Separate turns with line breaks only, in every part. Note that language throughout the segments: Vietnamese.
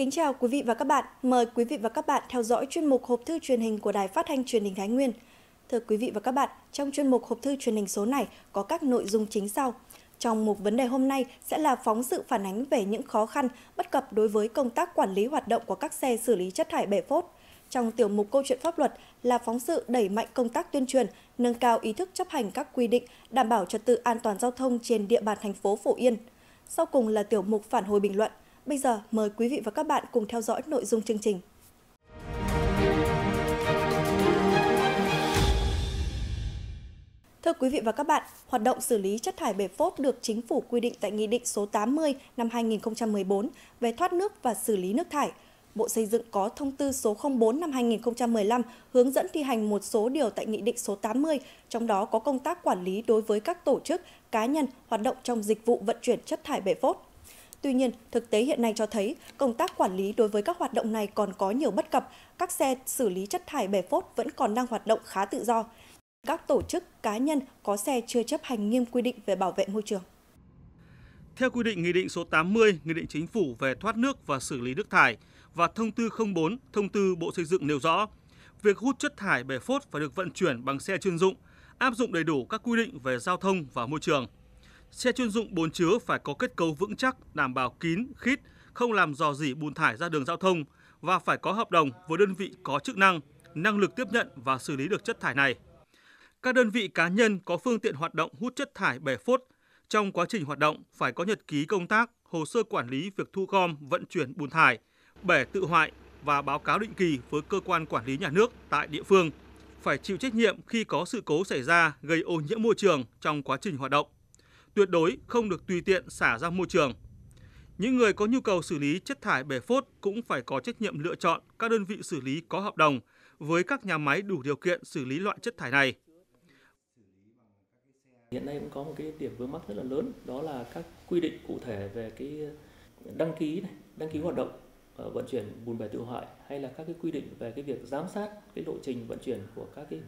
Kính chào quý vị và các bạn. Mời quý vị và các bạn theo dõi chuyên mục hộp thư truyền hình của Đài Phát thanh Truyền hình Thái Nguyên. Thưa quý vị và các bạn, trong chuyên mục hộp thư truyền hình số này có các nội dung chính sau. Trong mục vấn đề hôm nay sẽ là phóng sự phản ánh về những khó khăn bất cập đối với công tác quản lý hoạt động của các xe xử lý chất thải bể phốt. Trong tiểu mục câu chuyện pháp luật là phóng sự đẩy mạnh công tác tuyên truyền, nâng cao ý thức chấp hành các quy định đảm bảo trật tự an toàn giao thông trên địa bàn thành phố Phổ Yên. Sau cùng là tiểu mục phản hồi bình luận – Bây giờ mời quý vị và các bạn cùng theo dõi nội dung chương trình. Thưa quý vị và các bạn, hoạt động xử lý chất thải bể phốt được chính phủ quy định tại Nghị định số 80 năm 2014 về thoát nước và xử lý nước thải. Bộ Xây dựng có thông tư số 04 năm 2015 hướng dẫn thi hành một số điều tại Nghị định số 80, trong đó có công tác quản lý đối với các tổ chức, cá nhân hoạt động trong dịch vụ vận chuyển chất thải bể phốt. Tuy nhiên, thực tế hiện nay cho thấy công tác quản lý đối với các hoạt động này còn có nhiều bất cập, các xe xử lý chất thải bể phốt vẫn còn đang hoạt động khá tự do. Các tổ chức, cá nhân có xe chưa chấp hành nghiêm quy định về bảo vệ môi trường.
Theo quy định Nghị định số 80, Nghị định Chính phủ về thoát nước và xử lý nước thải và Thông tư 04, Thông tư Bộ Xây dựng nêu rõ, việc hút chất thải bể phốt phải được vận chuyển bằng xe chuyên dụng, áp dụng đầy đủ các quy định về giao thông và môi trường – Xe chuyên dụng bồn chứa phải có kết cấu vững chắc, đảm bảo kín, khít, không làm dò dỉ bùn thải ra đường giao thông và phải có hợp đồng với đơn vị có chức năng, năng lực tiếp nhận và xử lý được chất thải này. Các đơn vị cá nhân có phương tiện hoạt động hút chất thải bể phốt trong quá trình hoạt động phải có nhật ký công tác, hồ sơ quản lý việc thu gom, vận chuyển bùn thải, bể tự hoại và báo cáo định kỳ với cơ quan quản lý nhà nước tại địa phương. Phải chịu trách nhiệm khi có sự cố xảy ra gây ô nhiễm môi trường trong quá trình hoạt động tuyệt đối không được tùy tiện xả ra môi trường. Những người có nhu cầu xử lý chất thải bể phốt cũng phải có trách nhiệm lựa chọn các đơn vị xử lý có hợp đồng với các nhà máy đủ điều kiện xử lý loại chất thải này. Hiện nay cũng có một cái điểm vướng mắc rất là lớn đó là các quy định cụ thể về cái đăng ký này, đăng ký hoạt động ờ, vận chuyển bùn bể tự hoại hay là các cái quy định về cái việc giám sát cái lộ trình vận chuyển của các cái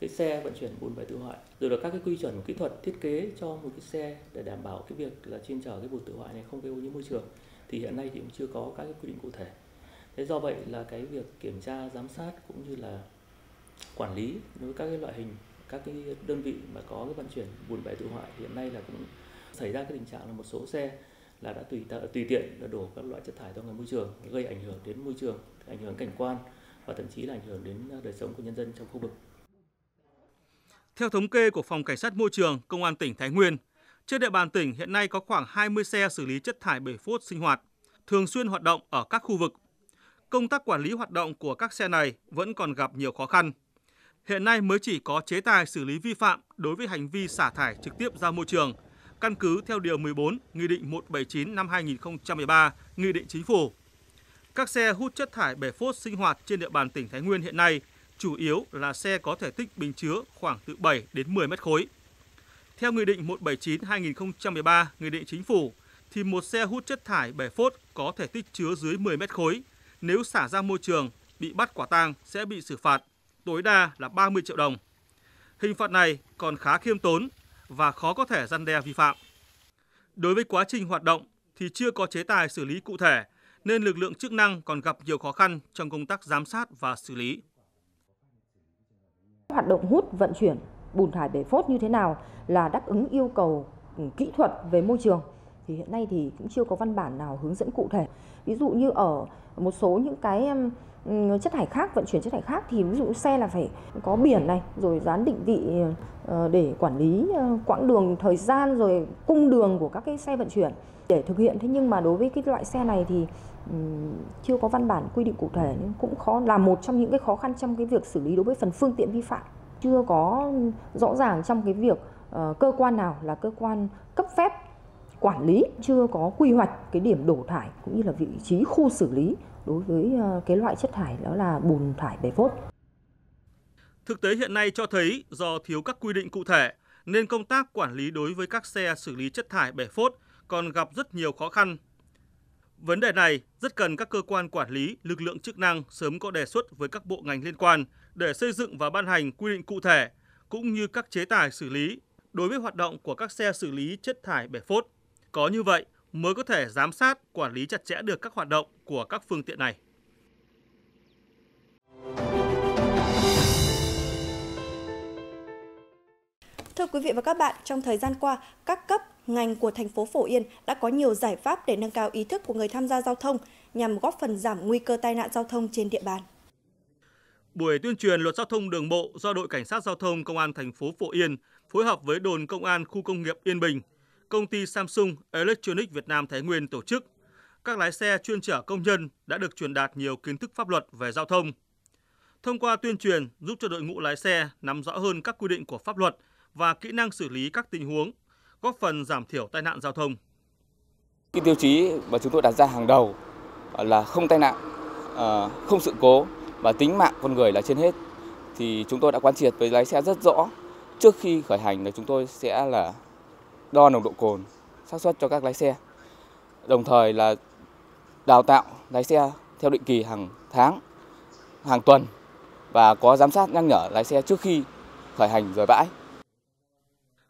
cái xe vận chuyển bùn thải tự hoại rồi là các cái quy chuẩn kỹ thuật thiết kế cho một cái xe để đảm bảo cái việc là chuyên chở cái bùn tự hoại này không gây ô nhiễm môi trường thì hiện nay thì cũng chưa có các cái quy định cụ thể thế do vậy là cái việc kiểm tra giám sát cũng như là quản lý đối với các cái loại hình các cái đơn vị mà có cái vận chuyển bùn bãi tự hoại hiện nay là cũng xảy ra cái tình trạng là một số xe là đã tùy tợ, tùy tiện là đổ các loại chất thải ra ngoài môi trường gây ảnh hưởng đến môi trường ảnh hưởng cảnh quan và thậm chí là ảnh hưởng đến đời sống của nhân dân trong khu vực theo thống kê của Phòng Cảnh sát Môi trường, Công an tỉnh Thái Nguyên, trên địa bàn tỉnh hiện nay có khoảng 20 xe xử lý chất thải bể phốt sinh hoạt, thường xuyên hoạt động ở các khu vực. Công tác quản lý hoạt động của các xe này vẫn còn gặp nhiều khó khăn. Hiện nay mới chỉ có chế tài xử lý vi phạm đối với hành vi xả thải trực tiếp ra môi trường, căn cứ theo Điều 14, Nghị định 179 năm 2013, Nghị định Chính phủ. Các xe hút chất thải bể phốt sinh hoạt trên địa bàn tỉnh Thái Nguyên hiện nay – chủ yếu là xe có thể tích bình chứa khoảng từ 7 đến 10 mét khối. Theo Nghị định 179-2013, Nghị định Chính phủ, thì một xe hút chất thải bể phốt có thể tích chứa dưới 10 mét khối. Nếu xả ra môi trường, bị bắt quả tang sẽ bị xử phạt, tối đa là 30 triệu đồng. Hình phạt này còn khá khiêm tốn và khó có thể răn đe vi phạm. Đối với quá trình hoạt động thì chưa có chế tài xử lý cụ thể, nên lực lượng chức năng còn gặp nhiều khó khăn trong công tác giám sát và xử lý
hoạt động hút vận chuyển bùn thải bể phốt như thế nào là đáp ứng yêu cầu ừ, kỹ thuật về môi trường thì hiện nay thì cũng chưa có văn bản nào hướng dẫn cụ thể ví dụ như ở một số những cái chất thải khác vận chuyển chất thải khác thì ví dụ xe là phải có biển này rồi dán định vị ờ, để quản lý ờ, quãng đường thời gian rồi cung đường của các cái xe vận chuyển để thực hiện thế nhưng mà đối với cái loại xe này thì chưa có văn bản quy định cụ thể nên cũng khó là một trong những cái khó khăn trong cái việc xử lý đối với phần phương tiện vi phạm chưa có rõ ràng trong cái việc ờ, cơ quan nào là cơ quan cấp phép quản lý chưa có quy hoạch cái điểm đổ thải cũng như là vị trí khu xử lý đối với ờ, cái loại chất thải đó là bùn thải bể phốt.
Thực tế hiện nay cho thấy do thiếu các quy định cụ thể nên công tác quản lý đối với các xe xử lý chất thải bể phốt còn gặp rất nhiều khó khăn. Vấn đề này rất cần các cơ quan quản lý, lực lượng chức năng sớm có đề xuất với các bộ ngành liên quan để xây dựng và ban hành quy định cụ thể cũng như các chế tài xử lý đối với hoạt động của các xe xử lý chất thải bể phốt. Có như vậy, mới có thể giám sát, quản lý chặt chẽ được các hoạt động của các phương tiện này.
Thưa quý vị và các bạn, trong thời gian qua, các cấp, ngành của thành phố Phổ Yên đã có nhiều giải pháp để nâng cao ý thức của người tham gia giao thông nhằm góp phần giảm nguy cơ tai nạn giao thông trên địa bàn.
Buổi tuyên truyền luật giao thông đường bộ do đội cảnh sát giao thông công an thành phố Phổ Yên phối hợp với đồn công an khu công nghiệp Yên Bình công ty Samsung Electronics Việt Nam Thái Nguyên tổ chức. Các lái xe chuyên chở công nhân đã được truyền đạt nhiều kiến thức pháp luật về giao thông. Thông qua tuyên truyền giúp cho đội ngũ lái xe nắm rõ hơn các quy định của pháp luật và kỹ năng xử lý các tình huống, góp phần giảm thiểu tai nạn giao thông. Cái tiêu chí mà chúng tôi đặt ra hàng đầu là không tai nạn, à, không sự cố và tính mạng con người là trên hết. Thì chúng tôi đã quán triệt với lái xe rất rõ trước khi khởi hành là chúng tôi sẽ là đo nồng độ cồn, xác suất cho các lái xe. Đồng thời là đào tạo lái xe theo định kỳ hàng tháng, hàng tuần và có giám sát nhắc nhở lái xe trước khi khởi hành rời bãi.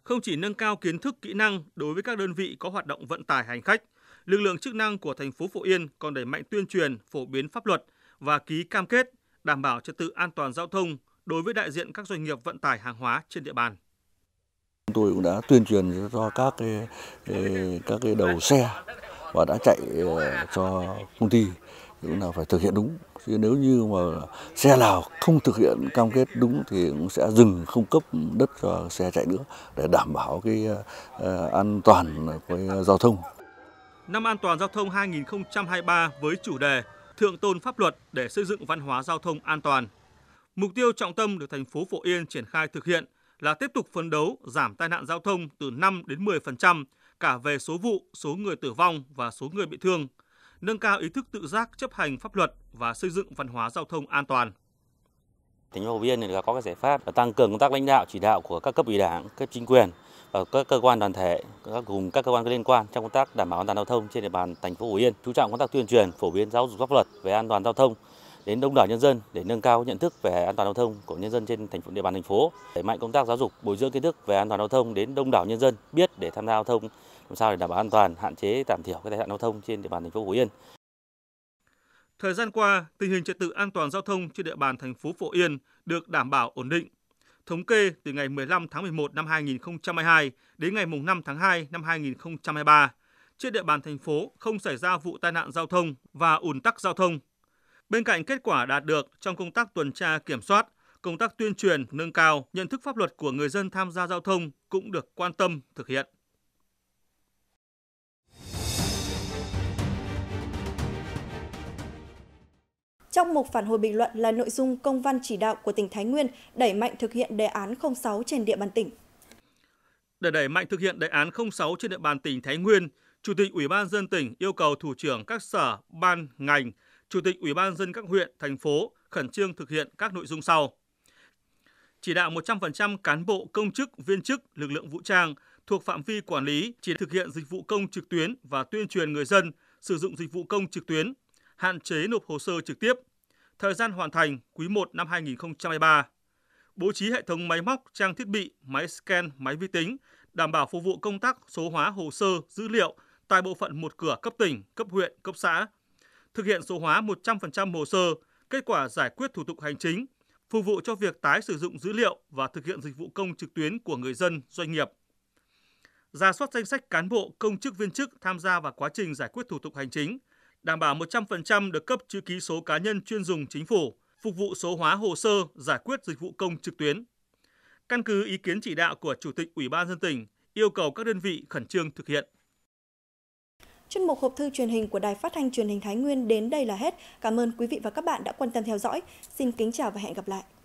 Không chỉ nâng cao kiến thức kỹ năng đối với các đơn vị có hoạt động vận tải hành khách, lực lượng chức năng của thành phố Phổ Yên còn đẩy mạnh tuyên truyền, phổ biến pháp luật và ký cam kết đảm bảo trật tự an toàn giao thông đối với đại diện các doanh nghiệp vận tải hàng hóa trên địa bàn. Chúng tôi cũng đã tuyên truyền cho các cái, các cái đầu xe và đã chạy ờ, cho công ty cũng là phải thực hiện đúng. Chứ nếu như mà xe nào không thực hiện cam kết đúng thì cũng sẽ dừng không cấp đất cho xe chạy nữa để đảm bảo cái ờ, an toàn của giao thông. Năm an toàn giao thông 2023 với chủ đề Thượng tôn pháp luật để xây dựng văn hóa giao thông an toàn. Mục tiêu trọng tâm được thành phố Phổ Yên triển khai thực hiện – là tiếp tục phấn đấu giảm tai nạn giao thông từ 5 đến 10% cả về số vụ, số người tử vong và số người bị thương, nâng cao ý thức tự giác chấp hành pháp luật và xây dựng văn hóa giao thông an toàn. Thành phố Hồ Viên thì có các giải pháp là tăng cường công tác lãnh đạo chỉ đạo của các cấp ủy đảng, cấp chính quyền và các cơ quan đoàn thể, các cùng các cơ quan có liên quan trong công tác đảm bảo an toàn giao thông trên địa bàn thành phố Hồ Yên, chú trọng công tác tuyên truyền, phổ biến giáo dục pháp luật về an toàn giao thông đến đông đảo nhân dân để nâng cao nhận thức về an toàn giao thông của nhân dân trên thành phố địa bàn thành phố đẩy mạnh công tác giáo dục bồi dưỡng kiến thức về an toàn giao thông đến đông đảo nhân dân biết để tham gia giao thông làm sao để đảm bảo an toàn hạn chế giảm thiểu các tai nạn giao thông trên địa bàn thành phố Phổ Yên Thời gian qua, tình hình trật tự an toàn giao thông trên địa bàn thành phố Phổ Yên được đảm bảo ổn định. Thống kê từ ngày 15 tháng 11 năm 2022 đến ngày 5 tháng 2 năm 2023, trên địa bàn thành phố không xảy ra vụ tai nạn giao thông và ủn tắc giao thông Bên cạnh kết quả đạt được trong công tác tuần tra kiểm soát, công tác tuyên truyền nâng cao nhận thức pháp luật của người dân tham gia giao thông cũng được quan tâm thực hiện.
Trong một phản hồi bình luận là nội dung công văn chỉ đạo của tỉnh Thái Nguyên đẩy mạnh thực hiện đề án 06 trên địa bàn tỉnh.
Để đẩy mạnh thực hiện đề án 06 trên địa bàn tỉnh Thái Nguyên, Chủ tịch Ủy ban dân tỉnh yêu cầu thủ trưởng các sở, ban, ngành Chủ tịch Ủy ban dân các huyện, thành phố khẩn trương thực hiện các nội dung sau. Chỉ đạo 100% cán bộ công chức, viên chức, lực lượng vũ trang thuộc phạm vi quản lý chỉ thực hiện dịch vụ công trực tuyến và tuyên truyền người dân sử dụng dịch vụ công trực tuyến, hạn chế nộp hồ sơ trực tiếp. Thời gian hoàn thành quý 1 năm 2023. Bố trí hệ thống máy móc, trang thiết bị, máy scan, máy vi tính đảm bảo phục vụ công tác số hóa hồ sơ, dữ liệu tại bộ phận một cửa cấp tỉnh, cấp huyện, cấp xã thực hiện số hóa 100% hồ sơ, kết quả giải quyết thủ tục hành chính, phục vụ cho việc tái sử dụng dữ liệu và thực hiện dịch vụ công trực tuyến của người dân, doanh nghiệp. Ra soát danh sách cán bộ, công chức viên chức tham gia vào quá trình giải quyết thủ tục hành chính, đảm bảo 100% được cấp chữ ký số cá nhân chuyên dùng chính phủ, phục vụ số hóa hồ sơ giải quyết dịch vụ công trực tuyến. Căn cứ ý kiến chỉ đạo của Chủ tịch Ủy ban dân tỉnh, yêu cầu các đơn vị khẩn trương thực hiện.
Chuyên mục hộp thư truyền hình của Đài Phát thanh Truyền hình Thái Nguyên đến đây là hết. Cảm ơn quý vị và các bạn đã quan tâm theo dõi. Xin kính chào và hẹn gặp lại.